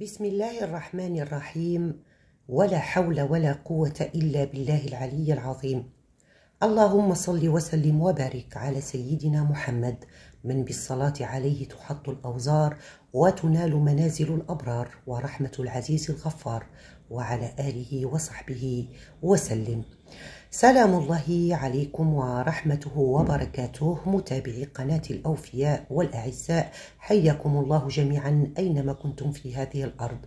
بسم الله الرحمن الرحيم ولا حول ولا قوة إلا بالله العلي العظيم اللهم صل وسلم وبارك على سيدنا محمد من بالصلاة عليه تحط الأوزار وتنال منازل الأبرار ورحمة العزيز الغفار وعلى آله وصحبه وسلم سلام الله عليكم ورحمته وبركاته متابعي قناة الأوفياء والأعزاء حياكم الله جميعا أينما كنتم في هذه الأرض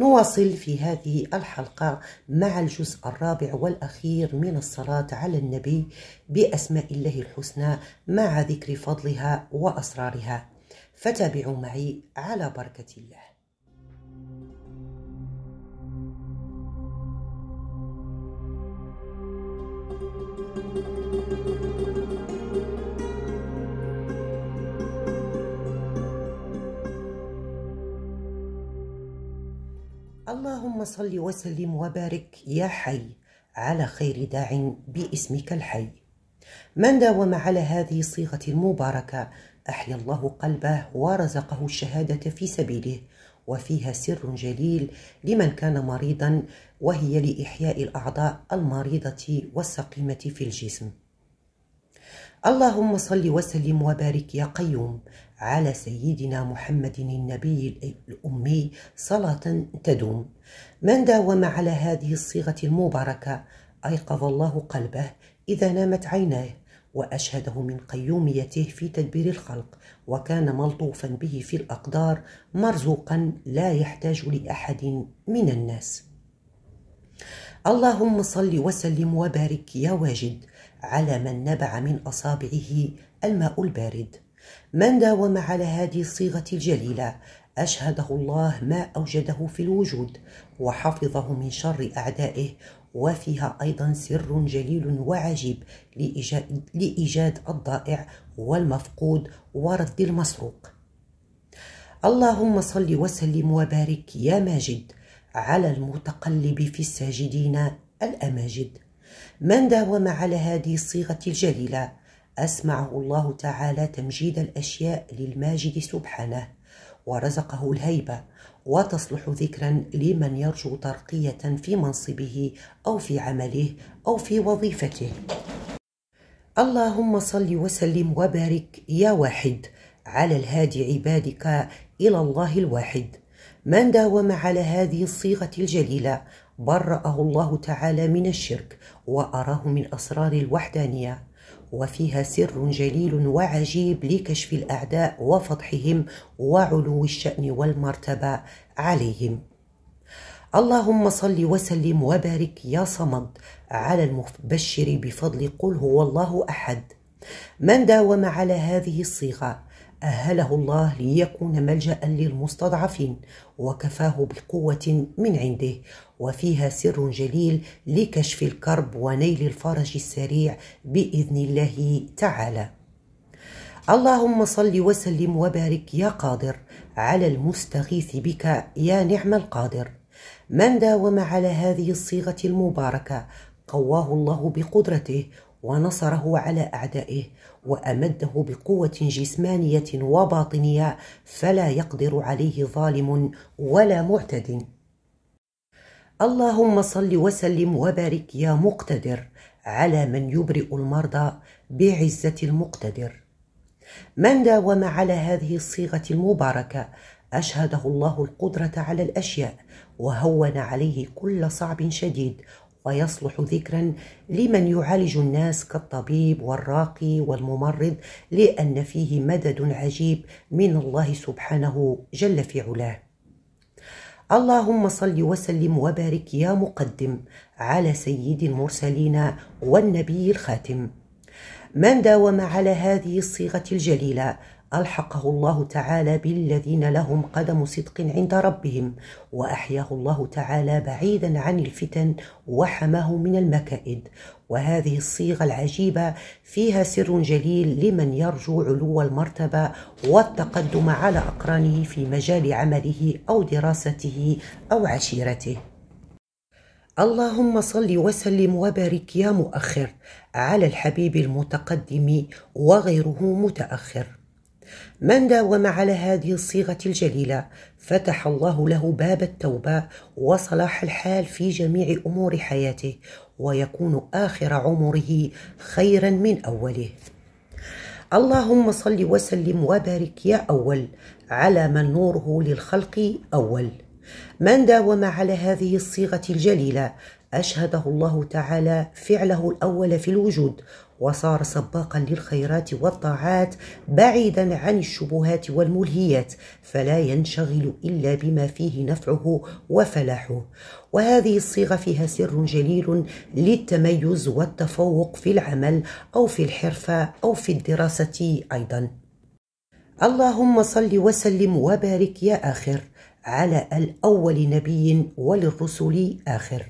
نواصل في هذه الحلقة مع الجزء الرابع والأخير من الصلاة على النبي بأسماء الله الحسنى مع ذكر فضلها وأسرارها فتابعوا معي على بركة الله اللهم صل وسلم وبارك يا حي على خير داع باسمك الحي من داوم على هذه الصيغة المباركة أحيا الله قلبه ورزقه الشهادة في سبيله وفيها سر جليل لمن كان مريضا وهي لإحياء الأعضاء المريضة والسقيمة في الجسم اللهم صل وسلم وبارك يا قيوم على سيدنا محمد النبي الأمي صلاة تدوم من داوم على هذه الصيغة المباركة أيقظ الله قلبه إذا نامت عيناه وأشهده من قيوميته في تدبير الخلق وكان ملطوفا به في الأقدار مرزوقا لا يحتاج لأحد من الناس اللهم صل وسلم وبارك يا واجد على من نبع من أصابعه الماء البارد من داوم على هذه الصيغة الجليلة أشهده الله ما أوجده في الوجود وحفظه من شر أعدائه وفيها أيضا سر جليل وعجيب لإيجاد, الضائع والمفقود ورد المسروق اللهم صل وسلم وبارك يا ماجد على المتقلب في الساجدين الأماجد من داوم على هذه الصيغة الجليلة أسمعه الله تعالى تمجيد الأشياء للماجد سبحانه ورزقه الهيبة وتصلح ذكرا لمن يرجو ترقية في منصبه أو في عمله أو في وظيفته اللهم صل وسلم وبارك يا واحد على الهادي عبادك إلى الله الواحد من داوم على هذه الصيغة الجليلة برأه الله تعالى من الشرك وأراه من أسرار الوحدانية وفيها سر جليل وعجيب لكشف الأعداء وفضحهم وعلو الشأن والمرتبة عليهم اللهم صل وسلم وبارك يا صمد على المبشر بفضل قل هو الله أحد من داوم على هذه الصيغة أهله الله ليكون ملجأ للمستضعفين وكفاه بقوة من عنده وفيها سر جليل لكشف الكرب ونيل الفرج السريع باذن الله تعالى اللهم صل وسلم وبارك يا قادر على المستغيث بك يا نعم القادر من داوم على هذه الصيغه المباركه قواه الله بقدرته ونصره على اعدائه وامده بقوه جسمانيه وباطنيه فلا يقدر عليه ظالم ولا معتد اللهم صل وسلم وبارك يا مقتدر على من يبرئ المرضى بعزة المقتدر من داوم على هذه الصيغة المباركة أشهده الله القدرة على الأشياء وهون عليه كل صعب شديد ويصلح ذكرا لمن يعالج الناس كالطبيب والراقي والممرض لأن فيه مدد عجيب من الله سبحانه جل في علاه اللهم صل وسلم وبارك يا مقدم على سيد المرسلين والنبي الخاتم من داوم على هذه الصيغه الجليله ألحقه الله تعالى بالذين لهم قدم صدق عند ربهم وأحياه الله تعالى بعيدا عن الفتن وحماه من المكائد وهذه الصيغة العجيبة فيها سر جليل لمن يرجو علو المرتبة والتقدم على أقرانه في مجال عمله أو دراسته أو عشيرته اللهم صل وسلم وبارك يا مؤخر على الحبيب المتقدم وغيره متاخر من داوم على هذه الصيغة الجليلة فتح الله له باب التوبة وصلاح الحال في جميع أمور حياته ويكون آخر عمره خيرا من أوله. اللهم صل وسلم وبارك يا أول على من نوره للخلق أول. من داوم على هذه الصيغة الجليلة أشهده الله تعالى فعله الأول في الوجود وصار سباقا للخيرات والطاعات بعيدا عن الشبهات والملهيات فلا ينشغل الا بما فيه نفعه وفلاحه وهذه الصيغه فيها سر جليل للتميز والتفوق في العمل او في الحرفه او في الدراسه ايضا اللهم صل وسلم وبارك يا اخر على الاول نبي وللرسل اخر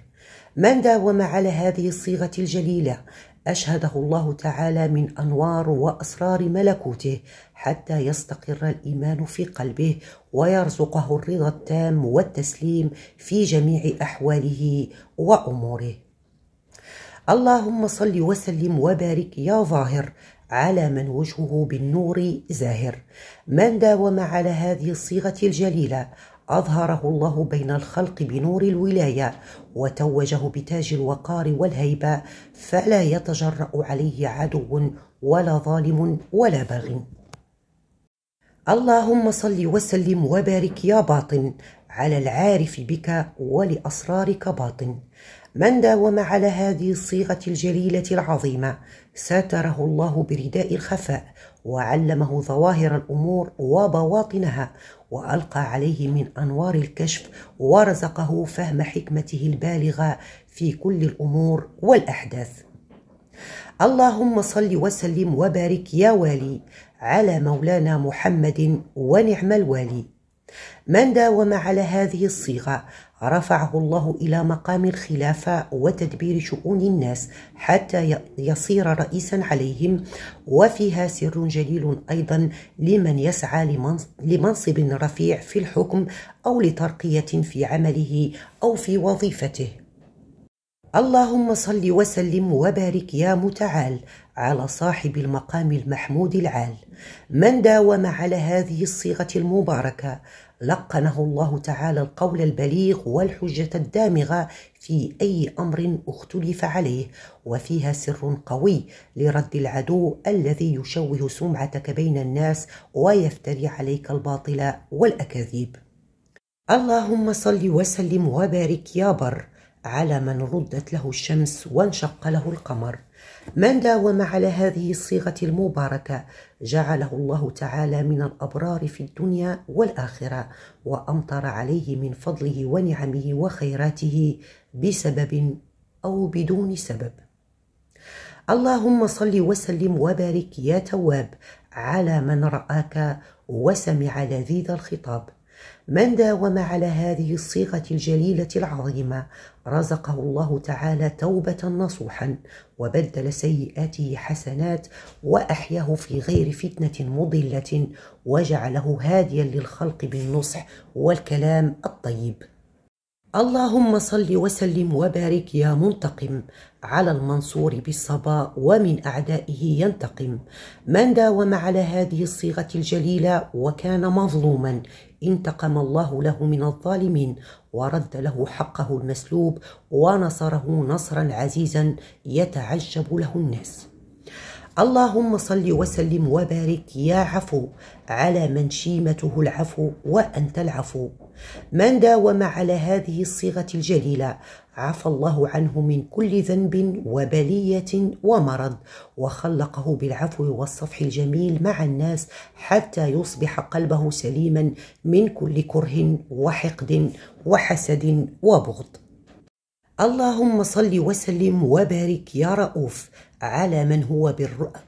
من داوم على هذه الصيغه الجليله أشهده الله تعالى من أنوار وأسرار ملكوته حتى يستقر الإيمان في قلبه ويرزقه الرضا التام والتسليم في جميع أحواله وأموره. اللهم صل وسلم وبارك يا ظاهر على من وجهه بالنور زاهر من داوم على هذه الصيغه الجليله أظهره الله بين الخلق بنور الولاية وتوجه بتاج الوقار والهيبة فلا يتجرأ عليه عدو ولا ظالم ولا باغ اللهم صل وسلم وبارك يا باطن على العارف بك ولأسرارك باطن من داوم على هذه الصيغة الجليلة العظيمة ساتره الله برداء الخفاء وعلمه ظواهر الامور وبواطنها والقى عليه من انوار الكشف ورزقه فهم حكمته البالغه في كل الامور والاحداث اللهم صل وسلم وبارك يا والي على مولانا محمد ونعم الوالي من داوم على هذه الصيغه رفعه الله إلى مقام الخلافة وتدبير شؤون الناس حتى يصير رئيسا عليهم وفيها سر جليل أيضا لمن يسعى لمنصب رفيع في الحكم أو لترقية في عمله أو في وظيفته اللهم صل وسلم وبارك يا متعال على صاحب المقام المحمود العال من داوم على هذه الصيغه المباركه لقنه الله تعالى القول البليغ والحجه الدامغه في اي امر اختلف عليه وفيها سر قوي لرد العدو الذي يشوه سمعتك بين الناس ويفتري عليك الباطل والاكاذيب اللهم صل وسلم وبارك يا بر على من ردت له الشمس وانشق له القمر من داوم على هذه الصيغة المباركة جعله الله تعالى من الأبرار في الدنيا والآخرة وأمطر عليه من فضله ونعمه وخيراته بسبب أو بدون سبب اللهم صل وسلم وبارك يا تواب على من رآك وسمع لذيذ الخطاب من داوم على هذه الصيغه الجليله العظيمه رزقه الله تعالى توبه نصوحا وبدل سيئاته حسنات واحياه في غير فتنه مضله وجعله هاديا للخلق بالنصح والكلام الطيب اللهم صل وسلم وبارك يا منتقم على المنصور بالصبا ومن أعدائه ينتقم من داوم على هذه الصيغة الجليلة وكان مظلوما انتقم الله له من الظالمين ورد له حقه المسلوب ونصره نصرا عزيزا يتعجب له الناس اللهم صل وسلم وبارك يا عفو على من شيمته العفو وأنت العفو من داوم على هذه الصيغة الجليلة عفى الله عنه من كل ذنب وبلية ومرض وخلقه بالعفو والصفح الجميل مع الناس حتى يصبح قلبه سليما من كل كره وحقد وحسد وبغض اللهم صل وسلم وبارك يا رؤوف على من هو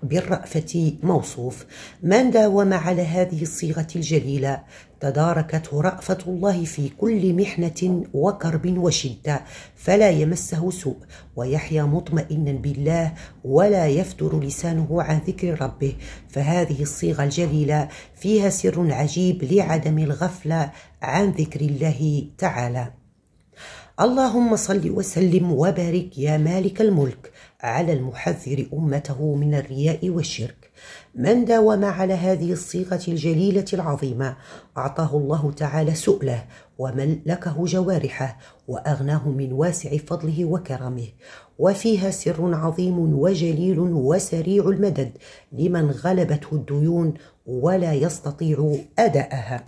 بالرأفة موصوف من داوم على هذه الصيغة الجليلة تداركته رأفة الله في كل محنة وكرب وشدة فلا يمسه سوء ويحيا مطمئنا بالله ولا يفتر لسانه عن ذكر ربه فهذه الصيغة الجليلة فيها سر عجيب لعدم الغفلة عن ذكر الله تعالى اللهم صل وسلم وبارك يا مالك الملك على المحذر أمته من الرياء والشرك من داوم على هذه الصيغة الجليلة العظيمة أعطاه الله تعالى سؤله وملكه جوارحه وأغناه من واسع فضله وكرمه وفيها سر عظيم وجليل وسريع المدد لمن غلبته الديون ولا يستطيع أداءها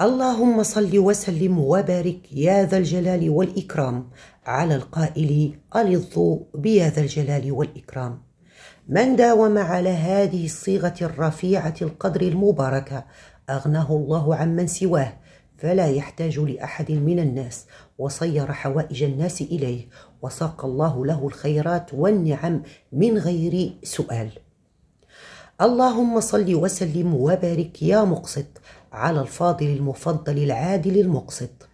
اللهم صل وسلم وبارك يا ذا الجلال والإكرام على القائل ألظ بيا ذا الجلال والإكرام من داوم على هذه الصيغة الرفيعة القدر المباركة أغناه الله عمن سواه فلا يحتاج لأحد من الناس وصير حوائج الناس إليه وساق الله له الخيرات والنعم من غير سؤال اللهم صل وسلم وبارك يا مقسط على الفاضل المفضل العادل المقسط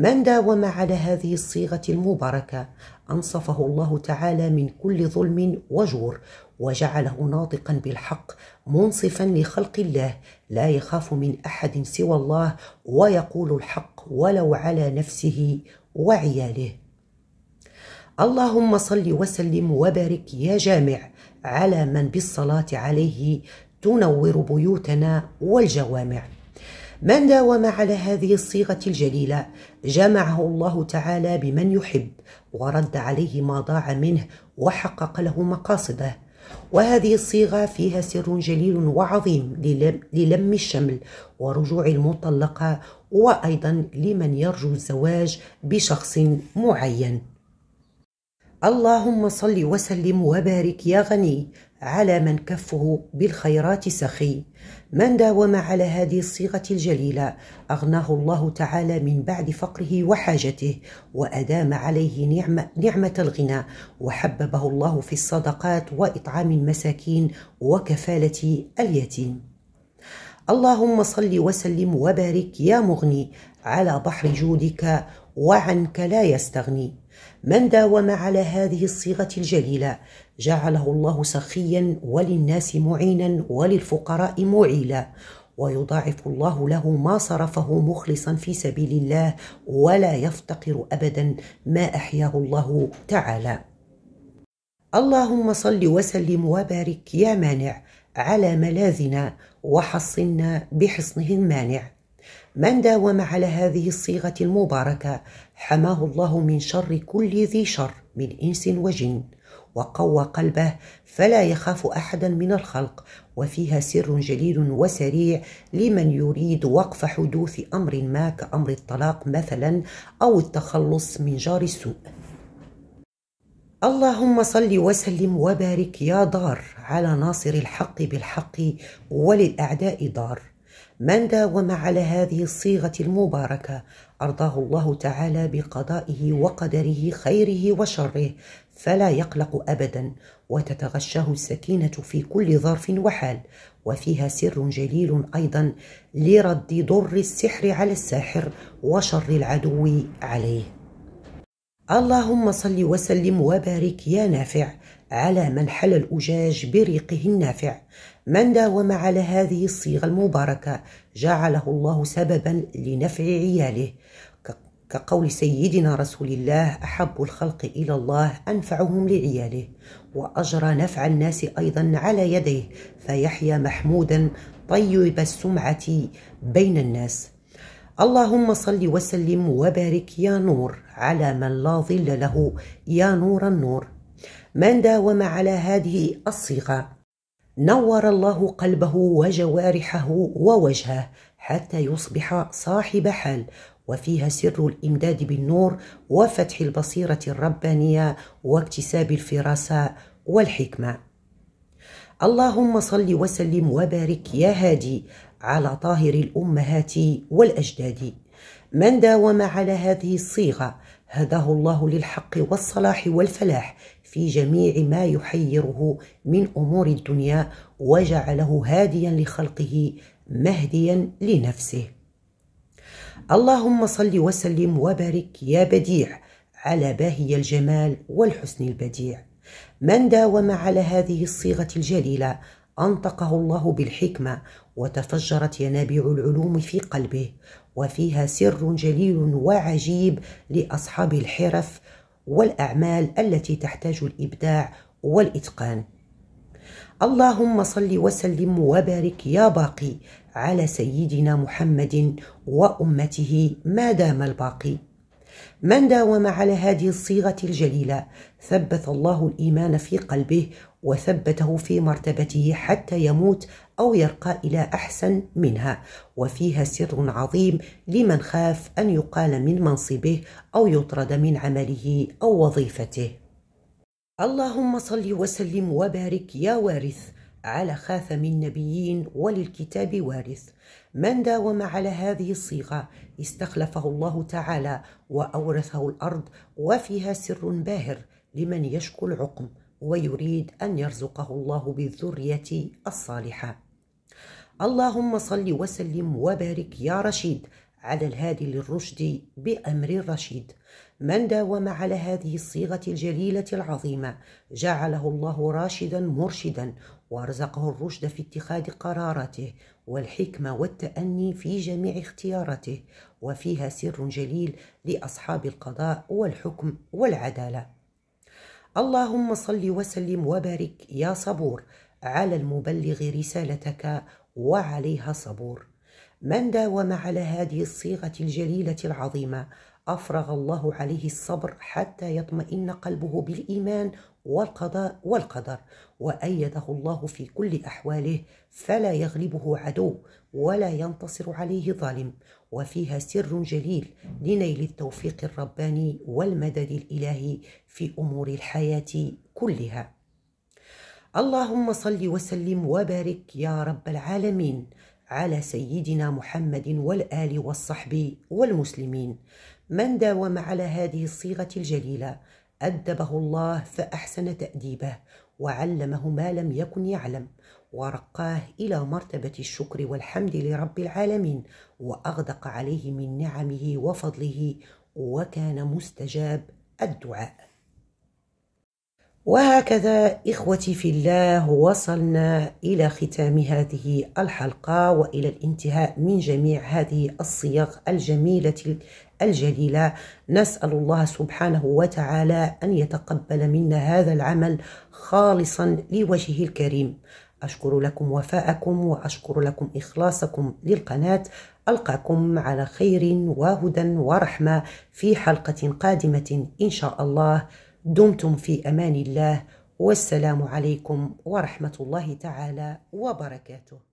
من داوم على هذه الصيغه المباركه انصفه الله تعالى من كل ظلم وجور وجعله ناطقا بالحق منصفا لخلق الله لا يخاف من احد سوى الله ويقول الحق ولو على نفسه وعياله اللهم صل وسلم وبارك يا جامع على من بالصلاه عليه تنور بيوتنا والجوامع من داوم على هذه الصيغة الجليلة جمعه الله تعالى بمن يحب ورد عليه ما ضاع منه وحقق له مقاصده وهذه الصيغة فيها سر جليل وعظيم للم الشمل ورجوع المطلقة وأيضا لمن يرجو الزواج بشخص معين اللهم صل وسلم وبارك يا غني على من كفه بالخيرات سخي من داوم على هذه الصيغة الجليلة أغناه الله تعالى من بعد فقره وحاجته وأدام عليه نعمة, نعمة الغنى وحببه الله في الصدقات وإطعام المساكين وكفالة اليتيم اللهم صل وسلم وبارك يا مغني على بحر جودك وعنك لا يستغني من داوم على هذه الصيغة الجليلة جعله الله سخيا وللناس معينا وللفقراء معيلا ويضاعف الله له ما صرفه مخلصا في سبيل الله ولا يفتقر ابدا ما احياه الله تعالى اللهم صل وسلم وبارك يا مانع على ملاذنا وحصنا بحصنه المانع من داوم على هذه الصيغه المباركه حماه الله من شر كل ذي شر من انس وجن وقوى قلبه فلا يخاف احدا من الخلق وفيها سر جليل وسريع لمن يريد وقف حدوث امر ما كامر الطلاق مثلا او التخلص من جار السوء اللهم صل وسلم وبارك يا دار على ناصر الحق بالحق وللاعداء دار من داوم على هذه الصيغه المباركه أرضاه الله تعالى بقضائه وقدره خيره وشره فلا يقلق أبدا وتتغشاه السكينة في كل ظرف وحال وفيها سر جليل أيضا لرد ضر السحر على الساحر وشر العدو عليه اللهم صل وسلم وبارك يا نافع على من حل الأجاج بريقه النافع من داوم على هذه الصيغة المباركة جعله الله سببا لنفع عياله كقول سيدنا رسول الله أحب الخلق إلى الله أنفعهم لعياله وأجرى نفع الناس أيضا على يديه فيحيا محمودا طيب السمعة بين الناس اللهم صل وسلم وبارك يا نور على من لا ظل له يا نور النور من داوم على هذه الصيغه نور الله قلبه وجوارحه ووجهه حتى يصبح صاحب حال وفيها سر الامداد بالنور وفتح البصيره الربانيه واكتساب الفراسه والحكمه اللهم صل وسلم وبارك يا هادي على طاهر الامهات والاجداد من داوم على هذه الصيغة هداه الله للحق والصلاح والفلاح في جميع ما يحيره من أمور الدنيا وجعله هاديا لخلقه مهديا لنفسه اللهم صل وسلم وبارك يا بديع على باهي الجمال والحسن البديع من داوم على هذه الصيغة الجليلة أنطقه الله بالحكمة وتفجرت ينابيع العلوم في قلبه وفيها سر جليل وعجيب لاصحاب الحرف والاعمال التي تحتاج الابداع والاتقان اللهم صل وسلم وبارك يا باقي على سيدنا محمد وامته ما دام الباقي من داوم على هذه الصيغه الجليله ثبت الله الايمان في قلبه وثبته في مرتبته حتى يموت أو يرقى إلى أحسن منها وفيها سر عظيم لمن خاف أن يقال من منصبه أو يطرد من عمله أو وظيفته اللهم صل وسلم وبارك يا وارث على خاثم النبيين وللكتاب وارث من داوم على هذه الصيغه استخلفه الله تعالى واورثه الارض وفيها سر باهر لمن يشكو العقم ويريد ان يرزقه الله بالذريه الصالحه اللهم صل وسلم وبارك يا رشيد على الهادي للرشد بأمر الرشيد من داوم على هذه الصيغة الجليلة العظيمة جعله الله راشدا مرشدا وارزقه الرشد في اتخاذ قراراته والحكمة والتأني في جميع اختياراته وفيها سر جليل لأصحاب القضاء والحكم والعدالة اللهم صل وسلم وبارك يا صبور على المبلغ رسالتك وعليها صبور من داوم على هذه الصيغه الجليله العظيمه افرغ الله عليه الصبر حتى يطمئن قلبه بالايمان والقضاء والقدر وايده الله في كل احواله فلا يغلبه عدو ولا ينتصر عليه ظالم وفيها سر جليل لنيل التوفيق الرباني والمدد الالهي في امور الحياه كلها اللهم صل وسلم وبارك يا رب العالمين على سيدنا محمد والآل والصحب والمسلمين من داوم على هذه الصيغة الجليلة أدبه الله فأحسن تأديبه وعلمه ما لم يكن يعلم ورقاه إلى مرتبة الشكر والحمد لرب العالمين وأغدق عليه من نعمه وفضله وكان مستجاب الدعاء وهكذا إخوتي في الله وصلنا إلى ختام هذه الحلقة وإلى الانتهاء من جميع هذه الصيغ الجميلة الجليلة نسأل الله سبحانه وتعالى أن يتقبل منا هذا العمل خالصا لوجهه الكريم أشكر لكم وفاءكم وأشكر لكم إخلاصكم للقناة ألقاكم على خير وهدى ورحمة في حلقة قادمة إن شاء الله دمتم في امان الله والسلام عليكم ورحمه الله تعالى وبركاته